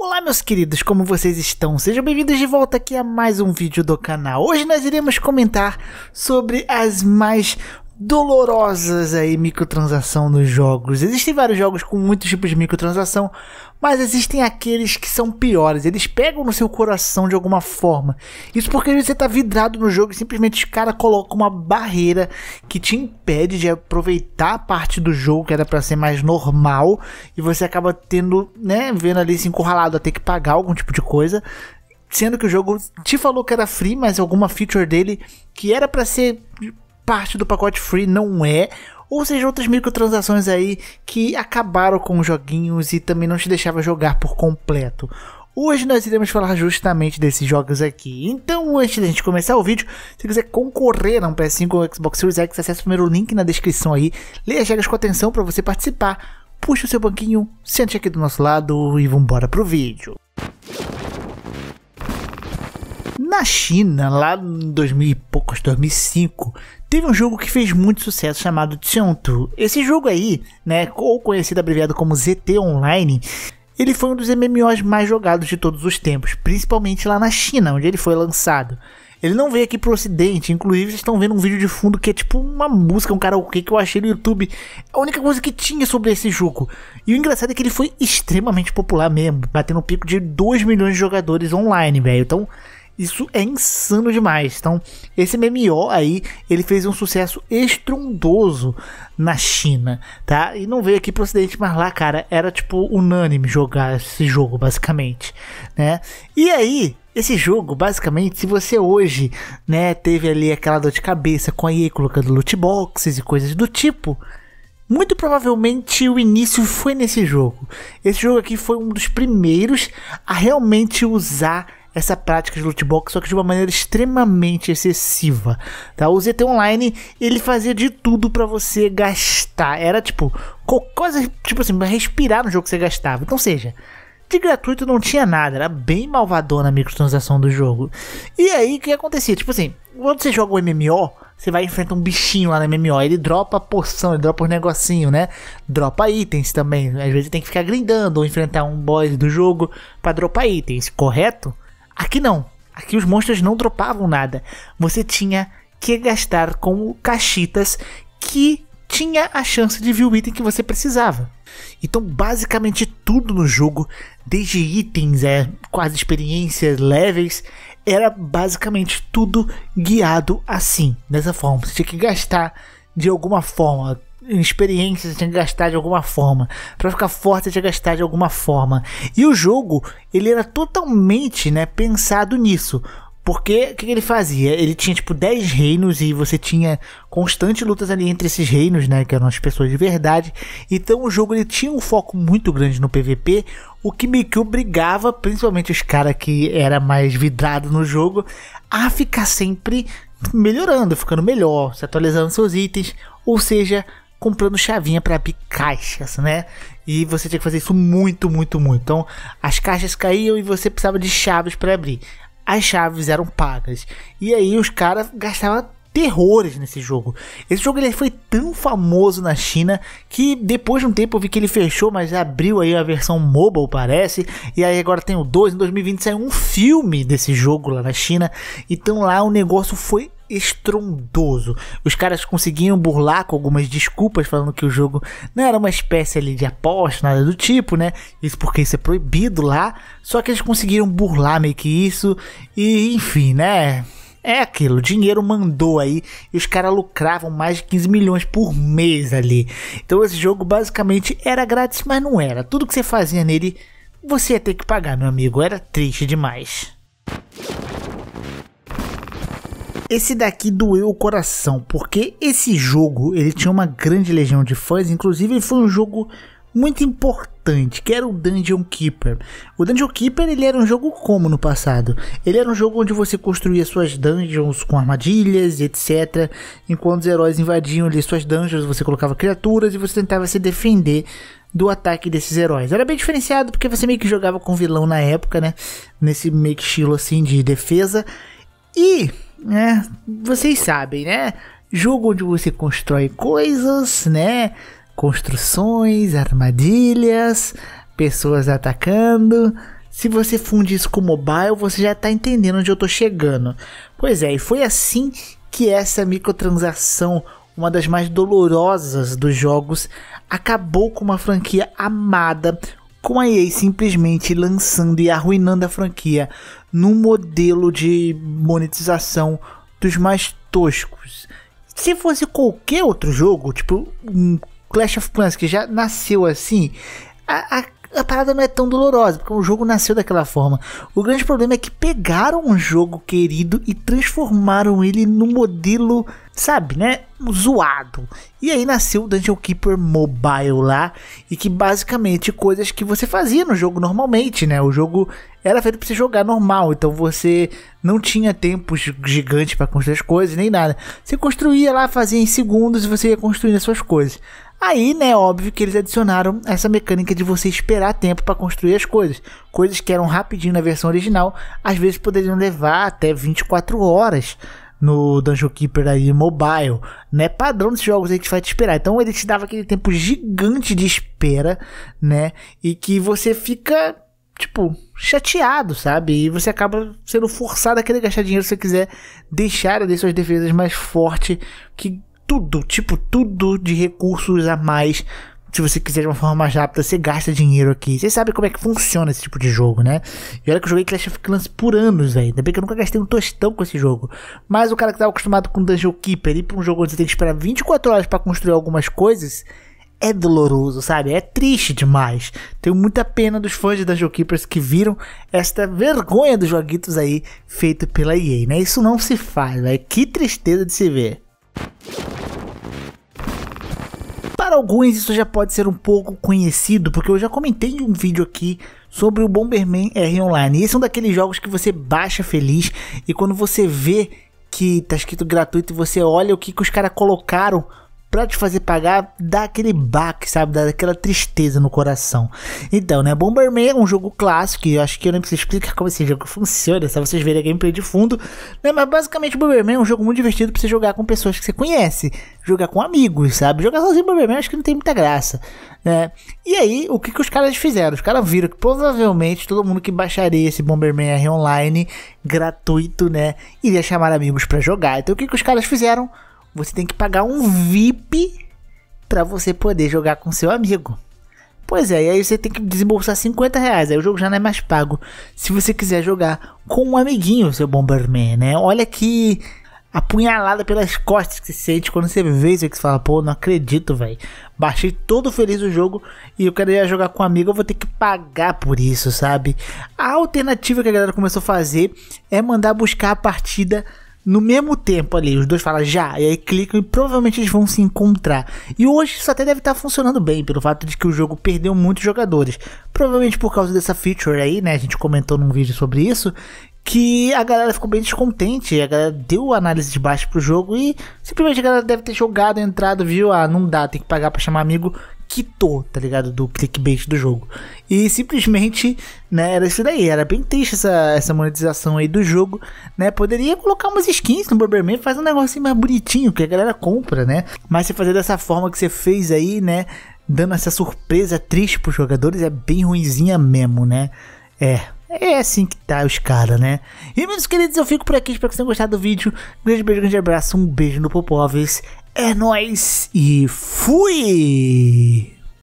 Olá meus queridos, como vocês estão? Sejam bem-vindos de volta aqui a mais um vídeo do canal. Hoje nós iremos comentar sobre as mais dolorosas aí microtransação nos jogos. Existem vários jogos com muitos tipos de microtransação, mas existem aqueles que são piores. Eles pegam no seu coração de alguma forma. Isso porque você está vidrado no jogo e simplesmente o cara coloca uma barreira que te impede de aproveitar a parte do jogo que era para ser mais normal e você acaba tendo, né, vendo ali se encurralado a ter que pagar algum tipo de coisa sendo que o jogo te falou que era free, mas alguma feature dele que era para ser parte do pacote free, não é. Ou seja, outras microtransações aí que acabaram com os joguinhos e também não te deixava jogar por completo. Hoje nós iremos falar justamente desses jogos aqui. Então, antes da gente começar o vídeo, se quiser concorrer a um PS5 ou Xbox Series X, acesse o primeiro link na descrição aí. Leia as regras com atenção para você participar. Puxa o seu banquinho, sente aqui do nosso lado e vambora pro vídeo. Na China, lá em 2000 e poucos, 2005, teve um jogo que fez muito sucesso chamado Tiantu. Esse jogo aí, né, ou conhecido abreviado como ZT Online, ele foi um dos MMOs mais jogados de todos os tempos, principalmente lá na China, onde ele foi lançado. Ele não veio aqui pro ocidente, inclusive vocês estão vendo um vídeo de fundo que é tipo uma música, um karaokê que eu achei no YouTube. A única coisa que tinha sobre esse jogo. E o engraçado é que ele foi extremamente popular mesmo, batendo um pico de 2 milhões de jogadores online, velho. Então, isso é insano demais. Então, esse MMO aí, ele fez um sucesso estrondoso na China, tá? E não veio aqui pro ocidente, mas lá, cara, era tipo unânime jogar esse jogo, basicamente, né? E aí, esse jogo, basicamente, se você hoje, né, teve ali aquela dor de cabeça com a EA colocando loot boxes e coisas do tipo, muito provavelmente o início foi nesse jogo. Esse jogo aqui foi um dos primeiros a realmente usar essa prática de loot box, só que de uma maneira extremamente excessiva, tá? O ZT Online, ele fazia de tudo para você gastar. Era tipo, quase tipo assim, respirar no jogo que você gastava. Então, seja, de gratuito não tinha nada, era bem malvadona a microtransação do jogo. E aí o que acontecia? Tipo assim, quando você joga o MMO, você vai enfrentar um bichinho lá no MMO, ele dropa poção, ele dropa os um negocinho, né? Dropa itens também. Às vezes tem que ficar grindando ou enfrentar um boss do jogo para dropar itens, correto? Aqui não. Aqui os monstros não dropavam nada. Você tinha que gastar com caixitas que tinha a chance de vir o item que você precisava. Então, basicamente tudo no jogo, desde itens, é, quase experiências, levels, era basicamente tudo guiado assim, dessa forma. Você tinha que gastar de alguma forma, em experiência você tinha que gastar de alguma forma. Para ficar forte você tinha que gastar de alguma forma. E o jogo, ele era totalmente né, pensado nisso. Porque o que, que, ele fazia? Ele tinha tipo 10 reinos e você tinha constantes lutas ali entre esses reinos, né? Que eram as pessoas de verdade. Então o jogo ele tinha um foco muito grande no PVP, o que meio que obrigava, principalmente os caras que era mais vidrado no jogo, a ficar sempre melhorando, ficando melhor, se atualizando seus itens. Ou seja, comprando chavinha para abrir caixas, né? E você tinha que fazer isso muito, muito, muito. Então, as caixas caíam e você precisava de chaves para abrir. As chaves eram pagas. E aí os caras gastavam terrores nesse jogo. Esse jogo ele foi tão famoso na China que depois de um tempo eu vi que ele fechou, mas abriu aí a versão mobile, parece. E aí agora tem o 2, em 2020 saiu um filme desse jogo lá na China. Então lá o negócio foi estrondoso. Os caras conseguiam burlar com algumas desculpas, falando que o jogo não era uma espécie ali de aposta, nada do tipo, né? Isso porque isso é proibido lá. Só que eles conseguiram burlar meio que isso. E enfim, né? É aquilo, o dinheiro mandou aí e os caras lucravam mais de 15 milhões por mês ali. Então esse jogo basicamente era grátis, mas não era. Tudo que você fazia nele, você ia ter que pagar, meu amigo. Era triste demais. Esse daqui doeu o coração, porque esse jogo ele tinha uma grande legião de fãs, inclusive ele foi um jogo muito importante, que era o Dungeon Keeper. O Dungeon Keeper ele era um jogo como no passado? Ele era um jogo onde você construía suas dungeons com armadilhas, etc. Enquanto os heróis invadiam ali suas dungeons, você colocava criaturas e você tentava se defender do ataque desses heróis. Era bem diferenciado porque você meio que jogava com vilão na época, né? Nesse meio que estilo assim de defesa. E né? Vocês sabem, né? Jogo onde você constrói coisas, né? Construções, armadilhas, pessoas atacando. Se você funde isso com mobile, você já tá entendendo onde eu tô chegando. Pois é, e foi assim que essa microtransação, uma das mais dolorosas dos jogos, acabou com uma franquia amada, com a EA simplesmente lançando e arruinando a franquia no modelo de monetização dos mais toscos. Se fosse qualquer outro jogo, tipo um Clash of Clans que já nasceu assim, a, a a parada não é tão dolorosa, porque o jogo nasceu daquela forma. O grande problema é que pegaram um jogo querido e transformaram ele num modelo, sabe, né? Zoado. E aí nasceu o Dungeon Keeper Mobile lá, e que basicamente coisas que você fazia no jogo normalmente, né? O jogo era feito para você jogar normal, então você não tinha tempos gigantes para construir as coisas nem nada. Você construía lá, fazia em segundos e você ia construindo as suas coisas. Aí, né, óbvio que eles adicionaram essa mecânica de você esperar tempo para construir as coisas. Coisas que eram rapidinho na versão original, às vezes poderiam levar até 24 horas no Dungeon Keeper aí mobile, né? Padrão desses jogos aí que vai te esperar. Então ele te dava aquele tempo gigante de espera, né? E que você fica tipo chateado, sabe? E você acaba sendo forçado a querer gastar dinheiro se você quiser deixar ali suas defesas mais forte que tudo, tipo, tudo de recursos a mais. Se você quiser de uma forma mais rápida, você gasta dinheiro aqui. Você sabe como é que funciona esse tipo de jogo, né? E olha que eu joguei Clash of Clans por anos, velho. Ainda bem que eu nunca gastei um tostão com esse jogo. Mas o cara que tava acostumado com Dungeon Keeper ir pra um jogo onde você tem que esperar 24 horas para construir algumas coisas, é doloroso, sabe? É triste demais. Tenho muita pena dos fãs de Dungeon Keepers que viram esta vergonha dos joguitos aí feito pela EA, né? Isso não se faz, velho. Que tristeza de se ver. Para alguns isso já pode ser um pouco conhecido, porque eu já comentei em um vídeo aqui sobre o Bomberman R Online. E esse é um daqueles jogos que você baixa feliz e quando você vê que tá escrito gratuito e você olha o que, que os caras colocaram para te fazer pagar, dá aquele baque, sabe? Dá aquela tristeza no coração. Então, né? Bomberman é um jogo clássico, e eu acho que eu nem preciso explicar como esse jogo funciona, é só vocês verem a gameplay de fundo. Né? Mas basicamente, Bomberman é um jogo muito divertido pra você jogar com pessoas que você conhece, jogar com amigos, sabe? Jogar sozinho Bomberman acho que não tem muita graça, né? E aí, o que, que os caras fizeram? Os caras viram que provavelmente todo mundo que baixaria esse Bomberman R online gratuito, né? Iria chamar amigos para jogar. Então, o que, que os caras fizeram? você tem que pagar um VIP para você poder jogar com seu amigo. Pois é, e aí você tem que desembolsar 50 reais, aí o jogo já não é mais pago. Se você quiser jogar com um amiguinho, seu Bomberman, né? Olha que apunhalada pelas costas que você sente quando você vê isso que você fala, pô, não acredito, velho. Baixei todo feliz o jogo e eu queria jogar com um amigo, eu vou ter que pagar por isso, sabe? A alternativa que a galera começou a fazer é mandar buscar a partida no mesmo tempo ali, os dois falam já, e aí clicam e provavelmente eles vão se encontrar. E hoje isso até deve estar tá funcionando bem, pelo fato de que o jogo perdeu muitos jogadores. Provavelmente por causa dessa feature aí, né? A gente comentou num vídeo sobre isso. Que a galera ficou bem descontente, a galera deu análise de baixo pro jogo e simplesmente a galera deve ter jogado, entrado, viu? Ah, não dá, tem que pagar pra chamar amigo quitou, tá ligado? Do clickbait do jogo. E simplesmente, né, era isso daí. Era bem triste essa, essa monetização aí do jogo, né? Poderia colocar umas skins no Bomberman, fazer um negocinho mais bonitinho que a galera compra, né? Mas você fazer dessa forma que você fez aí, né? Dando essa surpresa triste pros jogadores é bem ruimzinha mesmo, né? É, é assim que tá os caras, né? E meus queridos, eu fico por aqui. Espero que vocês tenham gostado do vídeo. Grande beijo, grande abraço. Um beijo no Popovis. É nóis e fui!